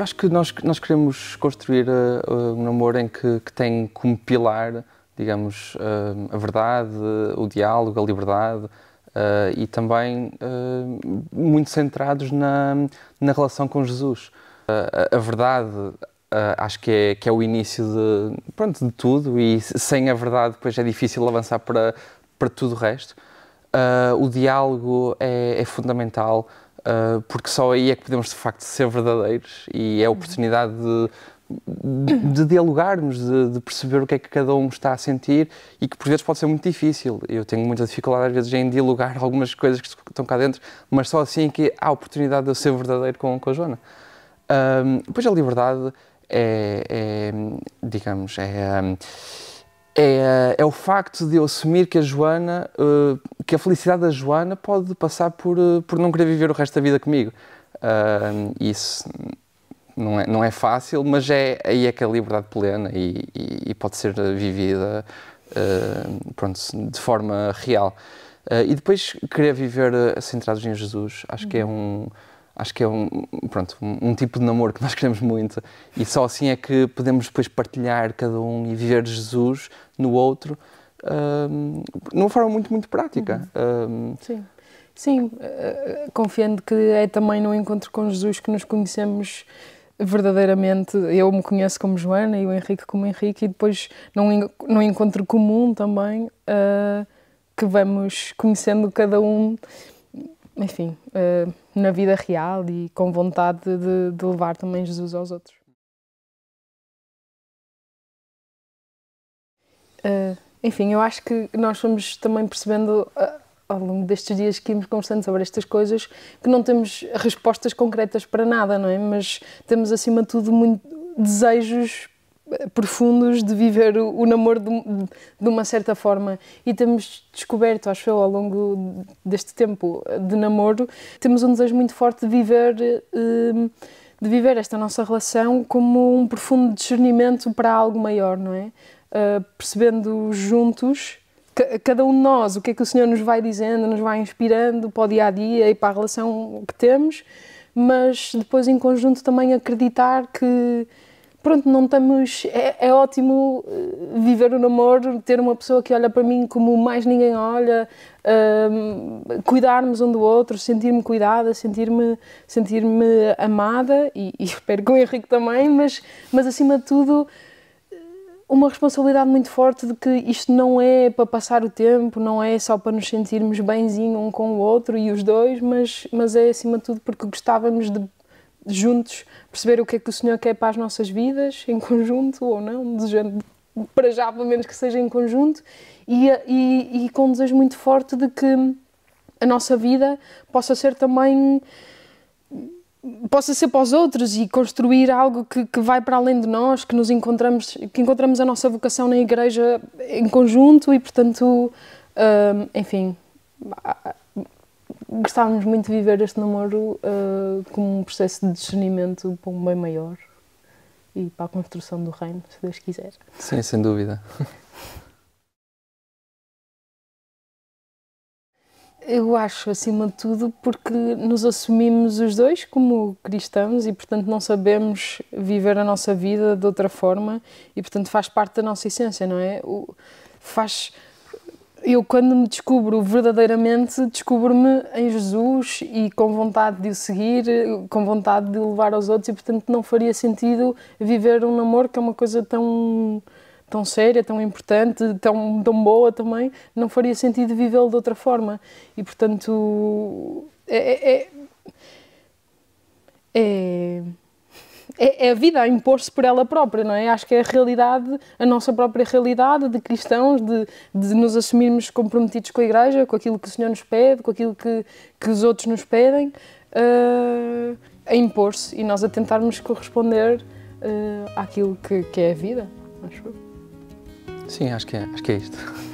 Eu acho que nós, nós queremos construir uh, um amor em que, que tem como pilar, digamos, uh, a verdade, o diálogo, a liberdade uh, e também muito centrados na, na relação com Jesus. A, a, verdade acho que é, que é o início de, pronto, de tudo e sem a verdade depois é difícil avançar para, para tudo o resto. o diálogo é, é fundamental uh, porque só aí é que podemos de facto ser verdadeiros e é a uhum. oportunidade de, de dialogarmos, de, de, perceber o que é que cada um está a sentir e que por vezes pode ser muito difícil. Eu tenho muita dificuldade às vezes em dialogar algumas coisas que estão cá dentro, mas só assim é que há a oportunidade de eu ser verdadeiro com, com a Joana. Um, ah, pois a liberdade é, é digamos, é. Um, é, é o facto de eu assumir que a Joana, eh, que a felicidade da Joana pode passar por, eh, por não querer viver o resto da vida comigo. Eh, isso não é, não é fácil, mas é, aí é que é a liberdade plena e, e, e pode ser vivida uh, pronto, de forma real. Uh, e depois querer viver centrados em Jesus, acho que é uhum. um, acho que é um, pronto, um, um, tipo de namoro que nós queremos muito e só assim é que podemos depois partilhar cada um e viver Jesus no outro um, de uma forma muito, muito prática. Uhum. Um, Sim. Sim, eh, eh, confiando que é também no encontro com Jesus que nos conhecemos verdadeiramente. Eu me conheço como Joana e o Henrique como Henrique, e depois num, num encontro comum também uh, que vamos conhecendo cada um enfim, uh, na vida real e com vontade de, de levar também Jesus aos outros. Uh, enfim, eu acho que nós fomos também percebendo uh, ao longo destes dias que íamos conversando sobre estas coisas que não temos respostas concretas para nada, não é? Mas temos acima de tudo muito desejos profundos de viver o, o namoro de, de, uma certa forma. E temos descoberto, acho eu, ao longo deste tempo de namoro, temos um desejo muito forte de viver. Eh, de viver esta nossa relação como um profundo discernimento para algo maior, não é? Eh, percebendo juntos cada um de nós, o que é que o Senhor nos vai dizendo, nos vai inspirando para o dia a dia e para a relação que temos, mas depois em conjunto também acreditar que pronto, não estamos. É, é, ótimo eh, viver o namoro, ter uma pessoa que olha para mim como mais ninguém olha, um, ehm, cuidarmos um do outro, sentir-me cuidada, sentir-me sentir -me amada e, e, espero que o Henrique também, mas, mas acima de tudo. Uma responsabilidade muito forte de que isto não é para passar o tempo, não é só para nos sentirmos bemzinho um com o outro e os dois, mas, mas é acima de tudo porque gostávamos de juntos perceber o que é que o Senhor quer para as nossas vidas, em conjunto ou não, desejando para já, pelo menos que seja em conjunto, e, e, e com um desejo muito forte de que a nossa vida possa ser também possa ser para os outros e construir algo que, que vai para além de nós, que nos encontramos, que encontramos a nossa vocação na igreja em conjunto e portanto, hum, enfim, gostávamos muito de viver este namoro uh, como um processo de discernimento para um bem maior e para a construção do reino, se Deus quiser. Sim, sem dúvida. Eu acho, acima de tudo, porque nos assumimos os dois como cristãos e, portanto, não sabemos viver a nossa vida de outra forma e, portanto, faz parte da nossa essência, não é? O, faz eu quando me descubro verdadeiramente, descubro-me em Jesus e com vontade de o seguir, com vontade de o levar aos outros e, portanto, não faria sentido viver um namoro que é uma coisa tão tão séria, tão importante, tão, tão boa também, não faria sentido vivê-lo de outra forma. E, portanto, é, é, é, é é, é a vida a impor-se por ela própria, não é? Acho que é a realidade, a nossa própria realidade de cristãos, de, de nos assumirmos comprometidos com a Igreja, com aquilo que o Senhor nos pede, com aquilo que, que os outros nos pedem, uh, a impor-se e nós a tentarmos corresponder uh, àquilo que, que é a vida, acho eu. Sim, acho que é, acho que é isto.